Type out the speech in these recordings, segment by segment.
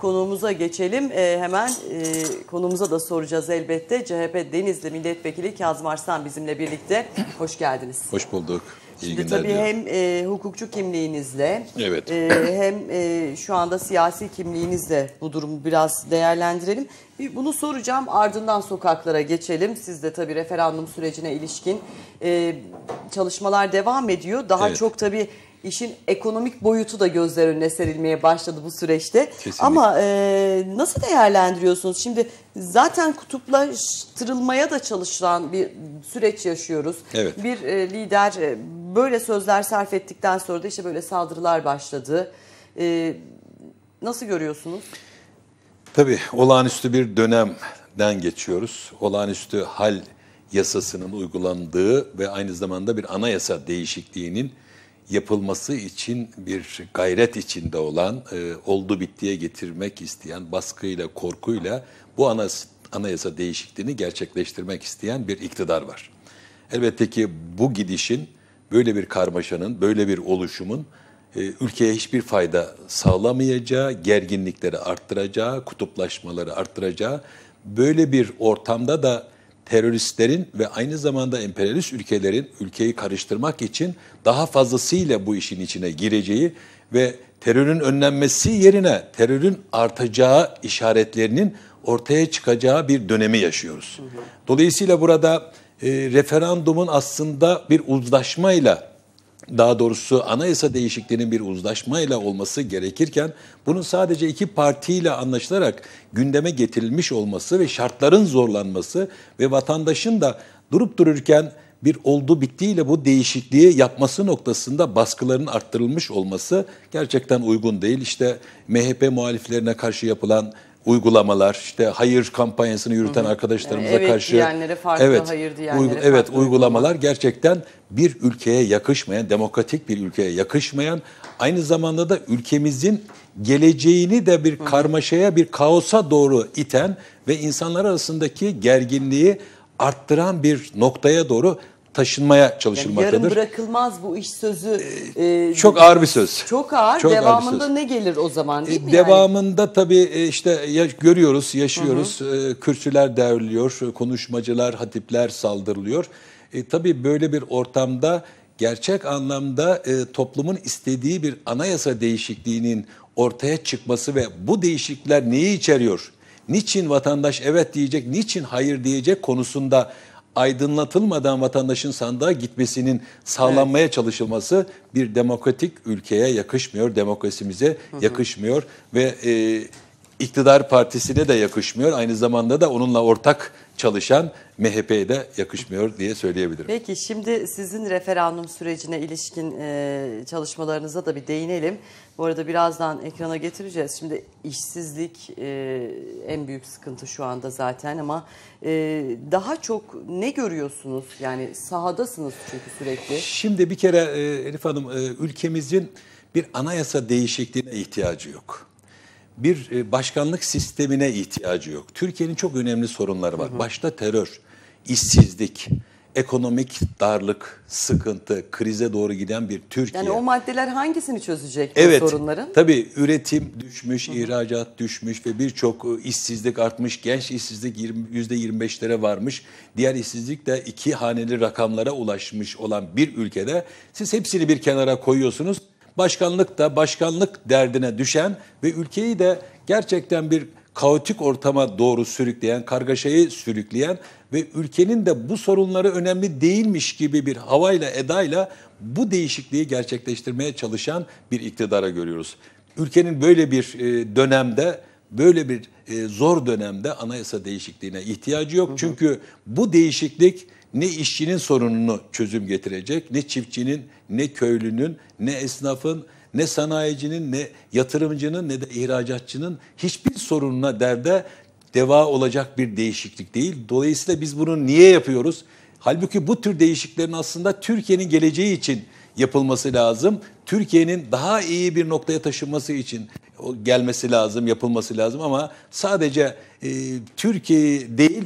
konuğumuza geçelim. E, hemen e, konuğumuza da soracağız elbette. CHP Denizli Milletvekili Kazım Arslan bizimle birlikte. Hoş geldiniz. Hoş bulduk. İyi Şimdi tabii diyor. hem e, hukukçu kimliğinizle evet. e, hem e, şu anda siyasi kimliğinizle bu durumu biraz değerlendirelim. Bir bunu soracağım ardından sokaklara geçelim. Siz de tabii referandum sürecine ilişkin e, çalışmalar devam ediyor. Daha evet. çok tabii işin ekonomik boyutu da gözler önüne serilmeye başladı bu süreçte. Kesinlikle. Ama e, nasıl değerlendiriyorsunuz? Şimdi zaten kutuplaştırılmaya da çalışılan bir süreç yaşıyoruz. Evet. Bir e, lider e, böyle sözler sarf ettikten sonra da işte böyle saldırılar başladı. E, nasıl görüyorsunuz? Tabii olağanüstü bir dönemden geçiyoruz. Olağanüstü hal yasasının uygulandığı ve aynı zamanda bir anayasa değişikliğinin yapılması için bir gayret içinde olan, e, oldu bittiye getirmek isteyen, baskıyla, korkuyla bu anayasa değişikliğini gerçekleştirmek isteyen bir iktidar var. Elbette ki bu gidişin, böyle bir karmaşanın, böyle bir oluşumun e, ülkeye hiçbir fayda sağlamayacağı, gerginlikleri arttıracağı, kutuplaşmaları arttıracağı, böyle bir ortamda da teröristlerin ve aynı zamanda emperyalist ülkelerin ülkeyi karıştırmak için daha fazlasıyla bu işin içine gireceği ve terörün önlenmesi yerine terörün artacağı işaretlerinin ortaya çıkacağı bir dönemi yaşıyoruz. Dolayısıyla burada e, referandumun aslında bir uzlaşmayla daha doğrusu anayasa değişikliğinin bir uzlaşmayla olması gerekirken bunun sadece iki partiyle anlaşılarak gündeme getirilmiş olması ve şartların zorlanması ve vatandaşın da durup dururken bir oldu bittiyle bu değişikliği yapması noktasında baskıların arttırılmış olması gerçekten uygun değil. İşte MHP muhaliflerine karşı yapılan uygulamalar işte hayır kampanyasını yürüten Hı -hı. arkadaşlarımıza evet karşı diyenlere farklı evet hayır diyenlere uygu, evet farklı uygulamalar gerçekten bir ülkeye yakışmayan demokratik bir ülkeye yakışmayan aynı zamanda da ülkemizin geleceğini de bir Hı -hı. karmaşaya bir kaosa doğru iten ve insanlar arasındaki gerginliği arttıran bir noktaya doğru taşınmaya çalışılmaktadır. Yani yarın bırakılmaz bu iş sözü. Ee, e, çok ağır bir söz. Çok ağır. Çok devamında ağır söz. ne gelir o zaman değil e, mi? Devamında yani? tabii e, işte görüyoruz, yaşıyoruz. Hı hı. E, kürsüler devriliyor, konuşmacılar, hatipler saldırılıyor. E, tabii böyle bir ortamda gerçek anlamda e, toplumun istediği bir anayasa değişikliğinin ortaya çıkması ve bu değişiklikler neyi içeriyor? Niçin vatandaş evet diyecek, niçin hayır diyecek konusunda aydınlatılmadan vatandaşın sandığa gitmesinin sağlanmaya evet. çalışılması bir demokratik ülkeye yakışmıyor, demokrasimize hı hı. yakışmıyor ve e, iktidar partisine de yakışmıyor. Aynı zamanda da onunla ortak çalışan MHP'ye de yakışmıyor diye söyleyebilirim. Peki şimdi sizin referandum sürecine ilişkin e, çalışmalarınıza da bir değinelim. Bu arada birazdan ekrana getireceğiz. Şimdi işsizlik e, en büyük sıkıntı şu anda zaten ama e, daha çok ne görüyorsunuz? Yani sahadasınız çünkü sürekli. Şimdi bir kere Elif Hanım ülkemizin bir anayasa değişikliğine ihtiyacı yok bir e, başkanlık sistemine ihtiyacı yok. Türkiye'nin çok önemli sorunları var. Hı hı. Başta terör, işsizlik, ekonomik darlık, sıkıntı, krize doğru giden bir Türkiye. Yani o maddeler hangisini çözecek evet, bu sorunların? Tabii üretim düşmüş, ihracat düşmüş ve birçok e, işsizlik artmış. Genç işsizlik %25'lere varmış. Diğer işsizlik de iki haneli rakamlara ulaşmış olan bir ülkede siz hepsini bir kenara koyuyorsunuz. Başkanlık da başkanlık derdine düşen ve ülkeyi de gerçekten bir kaotik ortama doğru sürükleyen, kargaşayı sürükleyen ve ülkenin de bu sorunları önemli değilmiş gibi bir havayla, edayla bu değişikliği gerçekleştirmeye çalışan bir iktidara görüyoruz. Ülkenin böyle bir e, dönemde, böyle bir e, zor dönemde anayasa değişikliğine ihtiyacı yok. Çünkü bu değişiklik ne işçinin sorununu çözüm getirecek, ne çiftçinin, ne köylünün, ne esnafın, ne sanayicinin, ne yatırımcının, ne de ihracatçının hiçbir sorununa derde deva olacak bir değişiklik değil. Dolayısıyla biz bunu niye yapıyoruz? Halbuki bu tür değişiklerin aslında Türkiye'nin geleceği için yapılması lazım. Türkiye'nin daha iyi bir noktaya taşınması için gelmesi lazım, yapılması lazım ama sadece e, Türkiye değil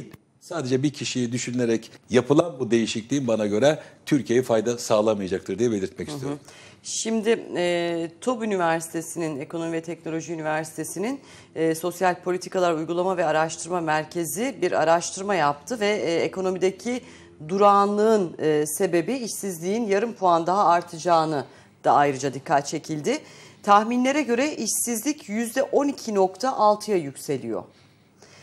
Sadece bir kişiyi düşünerek yapılan bu değişikliğin bana göre Türkiye'ye fayda sağlamayacaktır diye belirtmek hı hı. istiyorum. Şimdi e, TOB Üniversitesi'nin, Ekonomi ve Teknoloji Üniversitesi'nin e, Sosyal Politikalar Uygulama ve Araştırma Merkezi bir araştırma yaptı ve e, ekonomideki durağanlığın e, sebebi işsizliğin yarım puan daha artacağını da ayrıca dikkat çekildi. Tahminlere göre işsizlik %12.6'ya yükseliyor.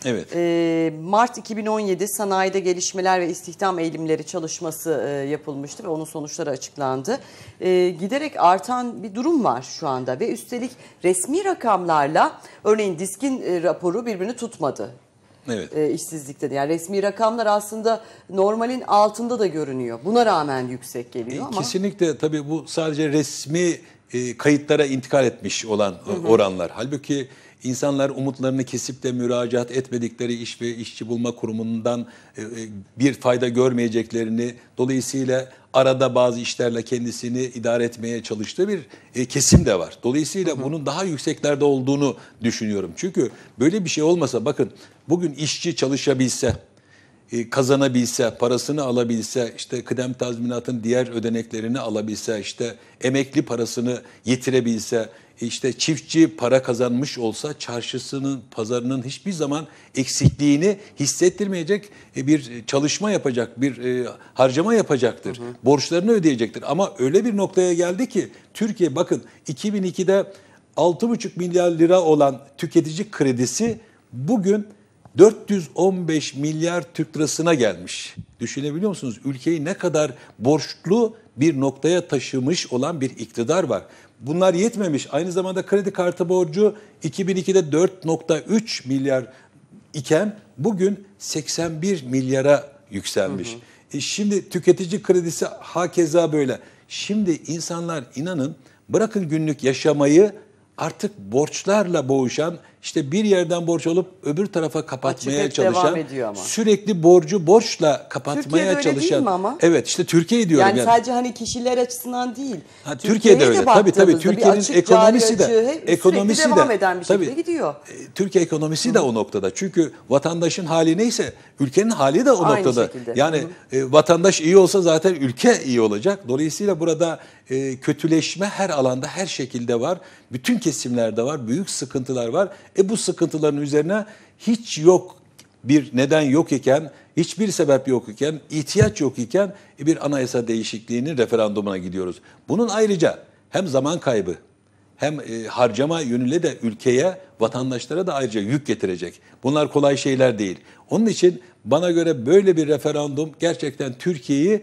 Evet. E, Mart 2017 sanayide gelişmeler ve istihdam eğilimleri çalışması e, yapılmıştı ve onun sonuçları açıklandı. E, giderek artan bir durum var şu anda ve üstelik resmi rakamlarla örneğin diskin e, raporu birbirini tutmadı. Evet. E, işsizlikte de. Yani resmi rakamlar aslında normalin altında da görünüyor. Buna rağmen yüksek geliyor e, ama. Kesinlikle tabii bu sadece resmi e, kayıtlara intikal etmiş olan hı hı. oranlar. Halbuki insanlar umutlarını kesip de müracaat etmedikleri iş ve işçi bulma kurumundan e, e, bir fayda görmeyeceklerini dolayısıyla arada bazı işlerle kendisini idare etmeye çalıştığı bir e, kesim de var. Dolayısıyla hı hı. bunun daha yükseklerde olduğunu düşünüyorum. Çünkü böyle bir şey olmasa bakın bugün işçi çalışabilse e, kazanabilse, parasını alabilse, işte kıdem tazminatın diğer ödeneklerini alabilse, işte emekli parasını yitirebilse işte çiftçi para kazanmış olsa çarşısının, pazarının hiçbir zaman eksikliğini hissettirmeyecek e, bir çalışma yapacak, bir e, harcama yapacaktır. Hı hı. Borçlarını ödeyecektir. Ama öyle bir noktaya geldi ki Türkiye bakın 2002'de 6,5 milyar lira olan tüketici kredisi bugün 415 milyar Türk lirasına gelmiş. Düşünebiliyor musunuz? Ülkeyi ne kadar borçlu bir noktaya taşımış olan bir iktidar var. Bunlar yetmemiş. Aynı zamanda kredi kartı borcu 2002'de 4.3 milyar iken bugün 81 milyara yükselmiş. Hı hı. E şimdi tüketici kredisi hakeza böyle. Şimdi insanlar inanın bırakın günlük yaşamayı artık borçlarla boğuşan işte bir yerden borç alıp öbür tarafa kapatmaya Açık çalışan, sürekli borcu borçla kapatmaya Türkiye'de öyle çalışan. Değil mi ama? Evet işte Türkiye diyorum yani. Yani sadece hani kişiler açısından değil. Ha, Türkiye'de de öyle. Tabii tabii Türkiye'nin ekonomisi de açığı, ekonomisi devam de eden bir tabii, şekilde gidiyor. E, Türkiye ekonomisi Hı. de o noktada. Çünkü vatandaşın hali neyse ülkenin hali de o Aynı noktada. Şekilde. Yani e, vatandaş iyi olsa zaten ülke iyi olacak. Dolayısıyla burada e, kötüleşme her alanda her şekilde var. Bütün kesimlerde var. Büyük sıkıntılar var. E bu sıkıntıların üzerine hiç yok bir neden yok iken, hiçbir sebep yok iken, ihtiyaç yok iken e, bir anayasa değişikliğinin referandumuna gidiyoruz. Bunun ayrıca hem zaman kaybı hem e, harcama yönüyle de ülkeye, vatandaşlara da ayrıca yük getirecek. Bunlar kolay şeyler değil. Onun için bana göre böyle bir referandum gerçekten Türkiye'yi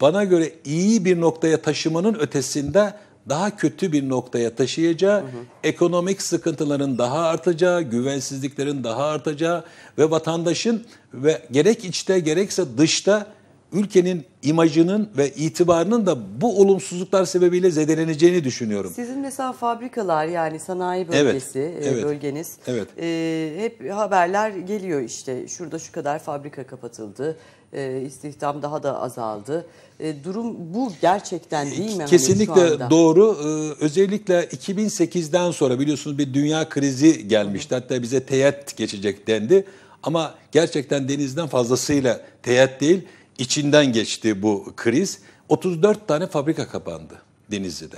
bana göre iyi bir noktaya taşımanın ötesinde daha kötü bir noktaya taşıyacağı, hı hı. ekonomik sıkıntıların daha artacağı, güvensizliklerin daha artacağı ve vatandaşın ve gerek içte gerekse dışta ülkenin imajının ve itibarının da bu olumsuzluklar sebebiyle zedeleneceğini düşünüyorum. Sizin mesela fabrikalar yani sanayi bölgesi evet, evet, bölgeniz evet. E, hep haberler geliyor işte şurada şu kadar fabrika kapatıldı e, istihdam daha da azaldı. E, durum bu gerçekten e, değil mi? Kesinlikle hani şu anda? doğru. Ee, özellikle 2008'den sonra biliyorsunuz bir dünya krizi gelmişti. Hatta bize teyat geçecek dendi. Ama gerçekten denizden fazlasıyla teyat değil, içinden geçti bu kriz. 34 tane fabrika kapandı Denizli'de.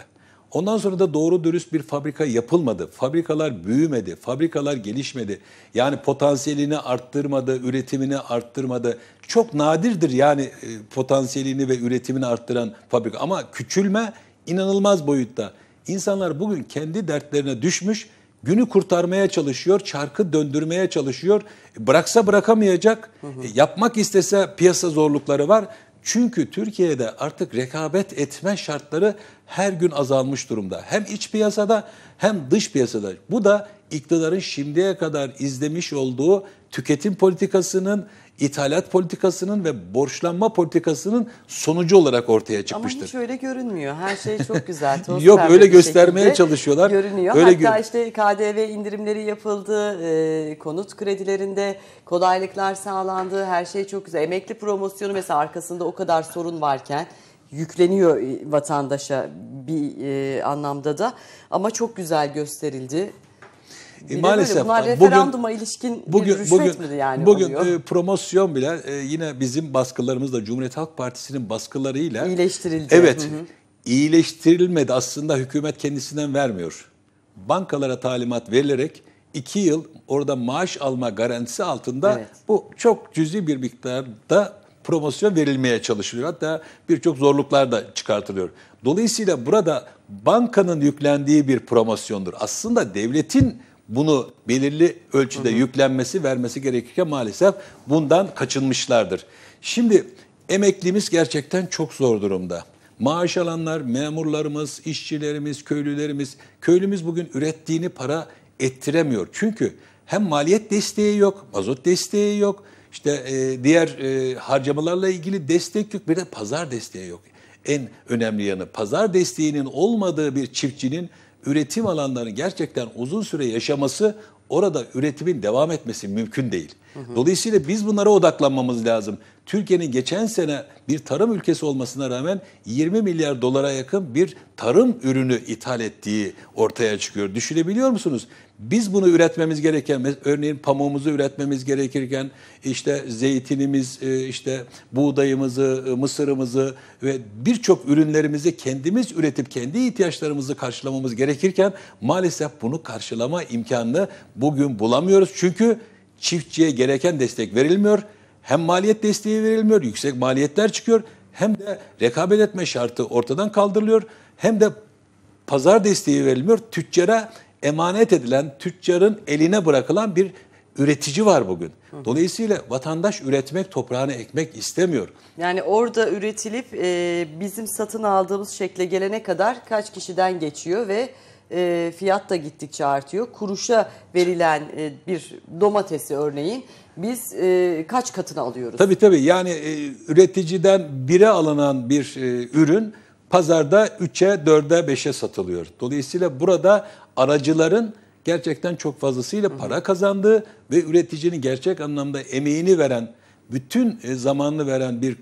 Ondan sonra da doğru dürüst bir fabrika yapılmadı. Fabrikalar büyümedi, fabrikalar gelişmedi. Yani potansiyelini arttırmadı, üretimini arttırmadı. Çok nadirdir yani e, potansiyelini ve üretimini arttıran fabrika. Ama küçülme inanılmaz boyutta. İnsanlar bugün kendi dertlerine düşmüş, günü kurtarmaya çalışıyor, çarkı döndürmeye çalışıyor. E, bıraksa bırakamayacak, hı hı. E, yapmak istese piyasa zorlukları var. Çünkü Türkiye'de artık rekabet etme şartları her gün azalmış durumda. Hem iç piyasada hem dış piyasada. Bu da iktidarın şimdiye kadar izlemiş olduğu tüketim politikasının, ithalat politikasının ve borçlanma politikasının sonucu olarak ortaya çıkmıştır. Ama hiç öyle görünmüyor. Her şey çok güzel. Yok öyle göstermeye çalışıyorlar. Görünüyor. Öyle Hatta gö işte KDV indirimleri yapıldı, e, konut kredilerinde kolaylıklar sağlandı, her şey çok güzel. Emekli promosyonu mesela arkasında o kadar sorun varken yükleniyor e, vatandaşa bir e, anlamda da ama çok güzel gösterildi. E, maalesef bunlar referanduma bugün, ilişkin bugün, bir rüşvet bugün, mi yani Bugün E, promosyon bile e, yine bizim baskılarımızla Cumhuriyet Halk Partisi'nin baskılarıyla iyileştirildi. Evet. Hı hı. İyileştirilmedi aslında hükümet kendisinden vermiyor. Bankalara talimat verilerek iki yıl orada maaş alma garantisi altında evet. bu çok cüzi bir miktarda promosyon verilmeye çalışılıyor. Hatta birçok zorluklar da çıkartılıyor. Dolayısıyla burada bankanın yüklendiği bir promosyondur. Aslında devletin bunu belirli ölçüde hı hı. yüklenmesi, vermesi gerekirken maalesef bundan kaçınmışlardır. Şimdi emeklimiz gerçekten çok zor durumda. Maaş alanlar, memurlarımız, işçilerimiz, köylülerimiz, köylümüz bugün ürettiğini para ettiremiyor. Çünkü hem maliyet desteği yok, mazot desteği yok, işte e, diğer e, harcamalarla ilgili destek yok. Bir de pazar desteği yok. En önemli yanı pazar desteğinin olmadığı bir çiftçinin üretim alanlarını gerçekten uzun süre yaşaması orada üretimin devam etmesi mümkün değil. Hı hı. Dolayısıyla biz bunlara odaklanmamız lazım. Türkiye'nin geçen sene bir tarım ülkesi olmasına rağmen 20 milyar dolara yakın bir tarım ürünü ithal ettiği ortaya çıkıyor. Düşünebiliyor musunuz? Biz bunu üretmemiz gereken, örneğin pamuğumuzu üretmemiz gerekirken işte zeytinimiz, e, işte buğdayımızı, e, mısırımızı ve birçok ürünlerimizi kendimiz üretip kendi ihtiyaçlarımızı karşılamamız gerekirken maalesef bunu karşılama imkanını bugün bulamıyoruz. Çünkü çiftçiye gereken destek verilmiyor. Hem maliyet desteği verilmiyor, yüksek maliyetler çıkıyor. Hem de rekabet etme şartı ortadan kaldırılıyor. Hem de pazar desteği verilmiyor. Tüccara emanet edilen, tüccarın eline bırakılan bir üretici var bugün. Dolayısıyla vatandaş üretmek, toprağını ekmek istemiyor. Yani orada üretilip e, bizim satın aldığımız şekle gelene kadar kaç kişiden geçiyor ve e, fiyat da gittikçe artıyor. Kuruşa verilen e, bir domatesi örneğin biz e, kaç katını alıyoruz? Tabii tabii yani e, üreticiden bire alınan bir e, ürün pazarda 3'e 4'e 5'e satılıyor. Dolayısıyla burada aracıların gerçekten çok fazlasıyla para kazandığı ve üreticinin gerçek anlamda emeğini veren, bütün e, zamanını veren bir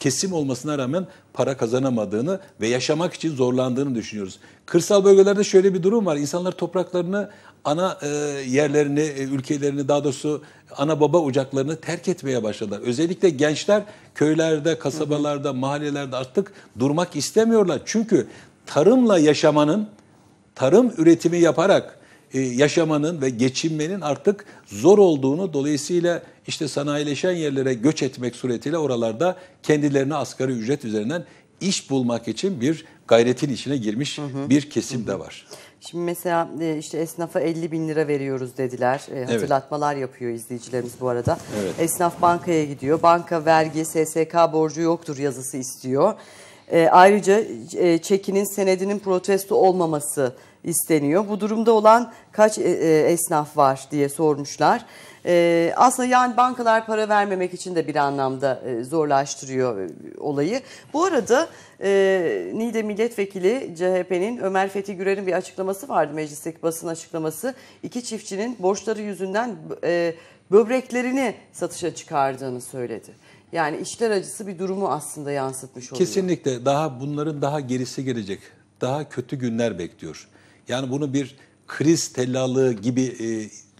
kesim olmasına rağmen para kazanamadığını ve yaşamak için zorlandığını düşünüyoruz. Kırsal bölgelerde şöyle bir durum var. İnsanlar topraklarını, ana e, yerlerini, e, ülkelerini daha doğrusu ana baba ocaklarını terk etmeye başladılar. Özellikle gençler köylerde, kasabalarda, mahallelerde artık durmak istemiyorlar. Çünkü tarımla yaşamanın, tarım üretimi yaparak e, yaşamanın ve geçinmenin artık zor olduğunu dolayısıyla işte sanayileşen yerlere göç etmek suretiyle oralarda kendilerine asgari ücret üzerinden iş bulmak için bir gayretin içine girmiş hı hı. bir kesim hı hı. de var. Şimdi mesela e, işte esnafa 50 bin lira veriyoruz dediler. E, hatırlatmalar evet. yapıyor izleyicilerimiz bu arada. Evet. Esnaf bankaya gidiyor. Banka vergi, SSK borcu yoktur yazısı istiyor. ayrıca çekinin senedinin protesto olmaması isteniyor. Bu durumda olan kaç e, e, esnaf var diye sormuşlar. E, aslında yani bankalar para vermemek için de bir anlamda zorlaştırıyor olayı. Bu arada Niğde Milletvekili CHP'nin Ömer Fethi Gürer'in bir açıklaması vardı meclisteki basın açıklaması. İki çiftçinin borçları yüzünden böbreklerini satışa çıkardığını söyledi. Yani işler acısı bir durumu aslında yansıtmış oluyor. Kesinlikle daha bunların daha gerisi gelecek. Daha kötü günler bekliyor. Yani bunu bir kriz tellalığı gibi e,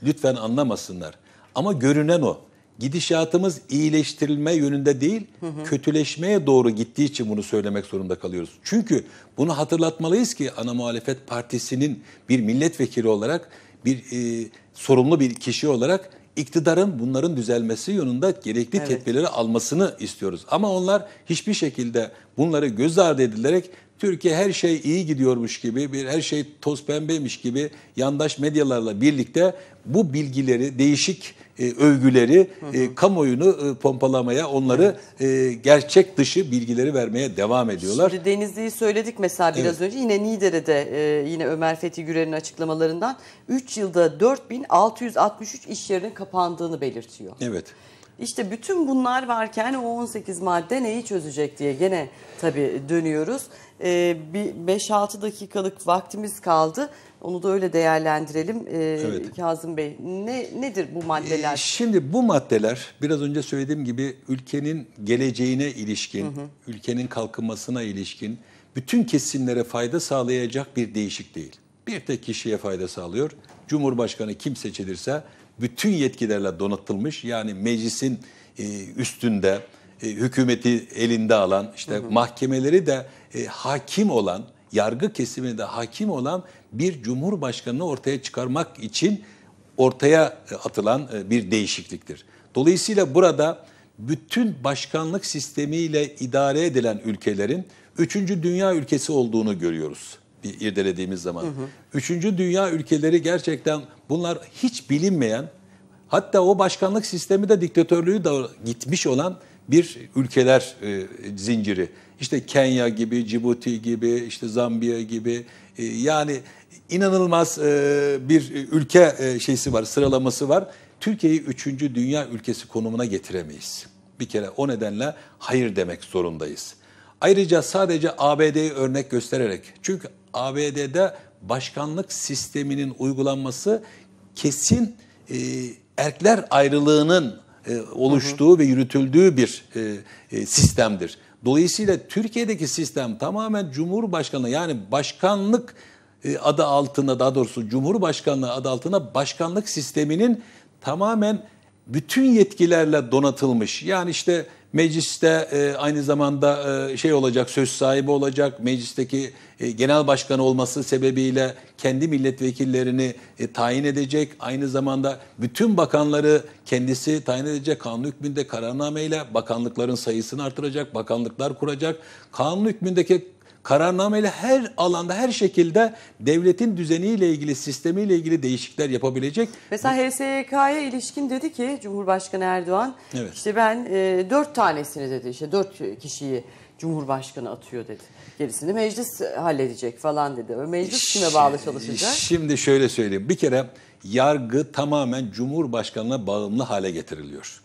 lütfen anlamasınlar. Ama görünen o. Gidişatımız iyileştirilme yönünde değil, hı hı. kötüleşmeye doğru gittiği için bunu söylemek zorunda kalıyoruz. Çünkü bunu hatırlatmalıyız ki ana muhalefet partisinin bir milletvekili olarak, bir e, sorumlu bir kişi olarak iktidarın bunların düzelmesi yönünde gerekli evet. tedbirleri almasını istiyoruz. Ama onlar hiçbir şekilde bunları göz ardı edilerek Türkiye her şey iyi gidiyormuş gibi, bir her şey toz pembeymiş gibi yandaş medyalarla birlikte bu bilgileri, değişik e, övgüleri, hı hı. E, kamuoyunu e, pompalamaya, onları evet. e, gerçek dışı bilgileri vermeye devam ediyorlar. Şimdi Denizli'yi söyledik mesela biraz evet. önce. Yine Nidere'de e, yine Ömer Fethi Gürer'in açıklamalarından 3 yılda 4663 iş yerinin kapandığını belirtiyor. Evet. İşte bütün bunlar varken o 18 madde neyi çözecek diye gene tabii dönüyoruz. Ee, bir 5-6 dakikalık vaktimiz kaldı. Onu da öyle değerlendirelim. Ee, evet. Kazım Bey ne nedir bu maddeler? Ee, şimdi bu maddeler biraz önce söylediğim gibi ülkenin geleceğine ilişkin, hı hı. ülkenin kalkınmasına ilişkin bütün kesimlere fayda sağlayacak bir değişik değil. Bir tek kişiye fayda sağlıyor. Cumhurbaşkanı kim seçilirse bütün yetkilerle donatılmış yani meclisin e, üstünde e, hükümeti elinde alan işte hı hı. mahkemeleri de e, hakim olan yargı kesiminde hakim olan bir cumhurbaşkanını ortaya çıkarmak için ortaya atılan bir değişikliktir. Dolayısıyla burada bütün başkanlık sistemiyle idare edilen ülkelerin üçüncü dünya ülkesi olduğunu görüyoruz bir irdelediğimiz zaman. Hı hı. Üçüncü dünya ülkeleri gerçekten Bunlar hiç bilinmeyen hatta o başkanlık sistemi de diktatörlüğü de gitmiş olan bir ülkeler e, zinciri. İşte Kenya gibi, Cibuti gibi, işte Zambiya gibi e, yani inanılmaz e, bir ülke e, şeysi var, sıralaması var. Türkiye'yi üçüncü dünya ülkesi konumuna getiremeyiz. Bir kere o nedenle hayır demek zorundayız. Ayrıca sadece ABD'yi örnek göstererek çünkü ABD'de başkanlık sisteminin uygulanması kesin e, erkler ayrılığının e, oluştuğu hı hı. ve yürütüldüğü bir e, e, sistemdir. Dolayısıyla Türkiye'deki sistem tamamen Cumhurbaşkanlığı yani başkanlık e, adı altında daha doğrusu Cumhurbaşkanlığı adı altında başkanlık sisteminin tamamen bütün yetkilerle donatılmış. Yani işte Mecliste e, aynı zamanda e, şey olacak, söz sahibi olacak. Meclisteki e, genel başkanı olması sebebiyle kendi milletvekillerini e, tayin edecek. Aynı zamanda bütün bakanları kendisi tayin edecek. Kanun hükmünde kararnameyle bakanlıkların sayısını artıracak, bakanlıklar kuracak. Kanun hükmündeki kararnameli her alanda her şekilde devletin düzeniyle ilgili sistemiyle ilgili değişiklikler yapabilecek. Mesela HSYK'ya ilişkin dedi ki Cumhurbaşkanı Erdoğan evet. işte ben e, dört tanesini dedi işte dört kişiyi Cumhurbaşkanı atıyor dedi. Gerisini meclis halledecek falan dedi. Meclis kime bağlı çalışacak? Şimdi şöyle söyleyeyim. Bir kere yargı tamamen Cumhurbaşkanı'na bağımlı hale getiriliyor.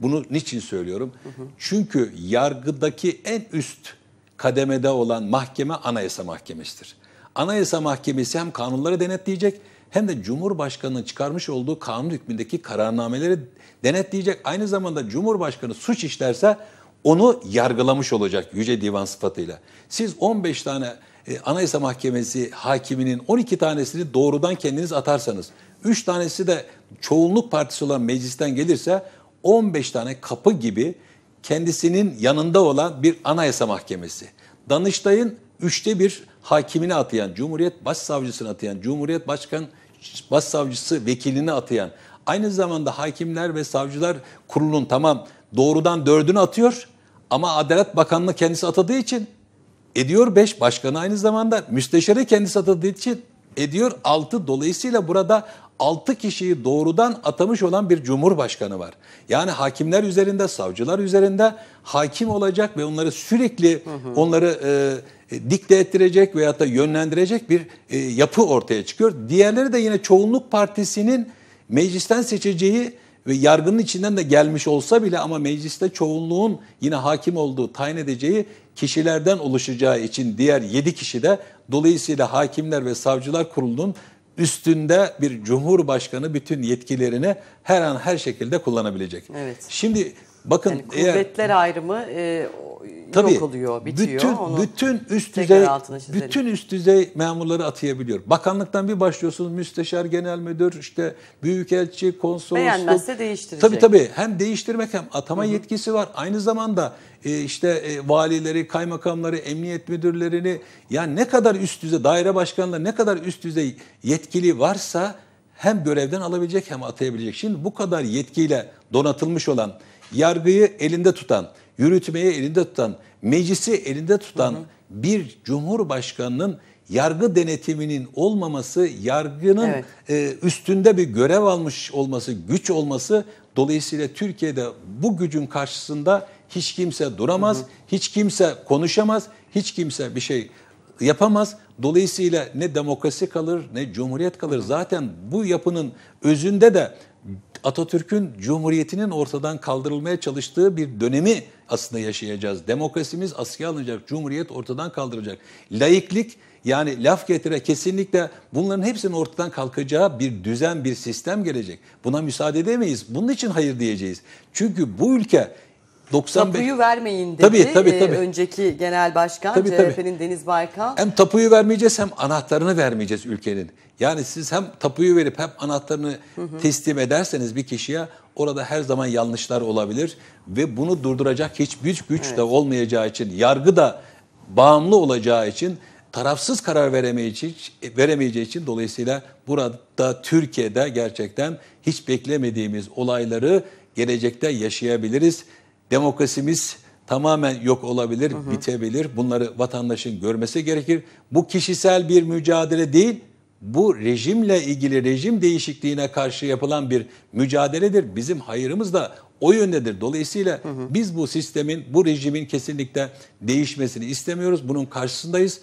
Bunu niçin söylüyorum? Hı hı. Çünkü yargıdaki en üst kademede olan mahkeme Anayasa Mahkemesi'dir. Anayasa Mahkemesi hem kanunları denetleyecek hem de Cumhurbaşkanı'nın çıkarmış olduğu kanun hükmündeki kararnameleri denetleyecek. Aynı zamanda Cumhurbaşkanı suç işlerse onu yargılamış olacak Yüce Divan sıfatıyla. Siz 15 tane e, Anayasa Mahkemesi hakiminin 12 tanesini doğrudan kendiniz atarsanız, 3 tanesi de çoğunluk partisi olan meclisten gelirse 15 tane kapı gibi kendisinin yanında olan bir anayasa mahkemesi. Danıştay'ın üçte bir hakimini atayan, Cumhuriyet Başsavcısını atayan, Cumhuriyet Başkan Başsavcısı vekilini atayan, aynı zamanda hakimler ve savcılar kurulun tamam doğrudan dördünü atıyor ama Adalet Bakanlığı kendisi atadığı için ediyor beş başkanı aynı zamanda müsteşarı kendisi atadığı için ediyor altı Dolayısıyla burada 6 kişiyi doğrudan atamış olan bir cumhurbaşkanı var. Yani hakimler üzerinde, savcılar üzerinde hakim olacak ve onları sürekli hı hı. onları e, dikte ettirecek veyahut da yönlendirecek bir e, yapı ortaya çıkıyor. Diğerleri de yine çoğunluk partisinin meclisten seçeceği ve yargının içinden de gelmiş olsa bile ama mecliste çoğunluğun yine hakim olduğu, tayin edeceği kişilerden oluşacağı için diğer 7 kişi de dolayısıyla hakimler ve savcılar kurulunun üstünde bir cumhurbaşkanı bütün yetkilerini her an her şekilde kullanabilecek. Evet. Şimdi bakın yani kuvvetler eğer, ayrımı e, Tabii, yok oluyor, bitiyor. Bütün, Onu bütün üst düzey bütün üst düzey memurları atayabiliyor. Bakanlıktan bir başlıyorsunuz müsteşar, genel müdür, işte büyükelçi, konsolosluk. Beğenmezse değiştirecek. Tabii tabii. Hem değiştirmek hem atama Hı-hı. yetkisi var. Aynı zamanda e, işte e, valileri, kaymakamları, emniyet müdürlerini yani ne kadar üst düzey daire başkanları ne kadar üst düzey yetkili varsa hem görevden alabilecek hem atayabilecek. Şimdi bu kadar yetkiyle donatılmış olan yargıyı elinde tutan yürütmeyi elinde tutan, meclisi elinde tutan hı hı. bir cumhurbaşkanının yargı denetiminin olmaması, yargının evet. e, üstünde bir görev almış olması, güç olması dolayısıyla Türkiye'de bu gücün karşısında hiç kimse duramaz, hı hı. hiç kimse konuşamaz, hiç kimse bir şey yapamaz. Dolayısıyla ne demokrasi kalır ne cumhuriyet kalır. Zaten bu yapının özünde de Atatürk'ün cumhuriyetinin ortadan kaldırılmaya çalıştığı bir dönemi aslında yaşayacağız. Demokrasimiz askıya alınacak, cumhuriyet ortadan kaldırılacak. Laiklik yani laf getire kesinlikle bunların hepsinin ortadan kalkacağı bir düzen, bir sistem gelecek. Buna müsaade edemeyiz. Bunun için hayır diyeceğiz. Çünkü bu ülke 95... Tapuyu vermeyin dedi tabii, tabii, e, tabii. önceki genel başkan tabii, CHP'nin Deniz Baykan. Hem tapuyu vermeyeceğiz hem anahtarını vermeyeceğiz ülkenin. Yani siz hem tapuyu verip hem anahtarını hı hı. teslim ederseniz bir kişiye orada her zaman yanlışlar olabilir. Ve bunu durduracak hiçbir güç evet. de olmayacağı için yargı da bağımlı olacağı için tarafsız karar veremeyeceği için dolayısıyla burada Türkiye'de gerçekten hiç beklemediğimiz olayları gelecekte yaşayabiliriz. Demokrasimiz tamamen yok olabilir, hı hı. bitebilir. Bunları vatandaşın görmesi gerekir. Bu kişisel bir mücadele değil, bu rejimle ilgili rejim değişikliğine karşı yapılan bir mücadeledir. Bizim hayırımız da o yöndedir. Dolayısıyla hı hı. biz bu sistemin, bu rejimin kesinlikle değişmesini istemiyoruz. Bunun karşısındayız.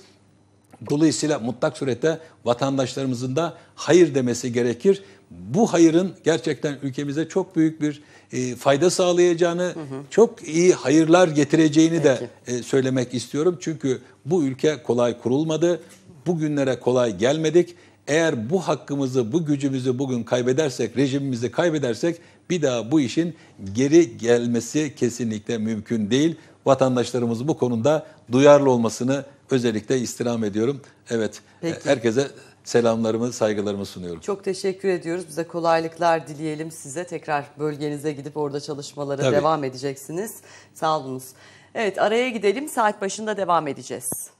Dolayısıyla mutlak surette vatandaşlarımızın da hayır demesi gerekir bu hayırın gerçekten ülkemize çok büyük bir e, fayda sağlayacağını, hı hı. çok iyi hayırlar getireceğini Peki. de e, söylemek istiyorum. Çünkü bu ülke kolay kurulmadı, bugünlere kolay gelmedik. Eğer bu hakkımızı, bu gücümüzü bugün kaybedersek, rejimimizi kaybedersek bir daha bu işin geri gelmesi kesinlikle mümkün değil. Vatandaşlarımız bu konuda duyarlı olmasını özellikle istirham ediyorum. Evet, e, Peki. herkese selamlarımı, saygılarımı sunuyorum. Çok teşekkür ediyoruz. Bize kolaylıklar dileyelim size. Tekrar bölgenize gidip orada çalışmalara Tabii. devam edeceksiniz. Sağ olunuz. Evet araya gidelim. Saat başında devam edeceğiz.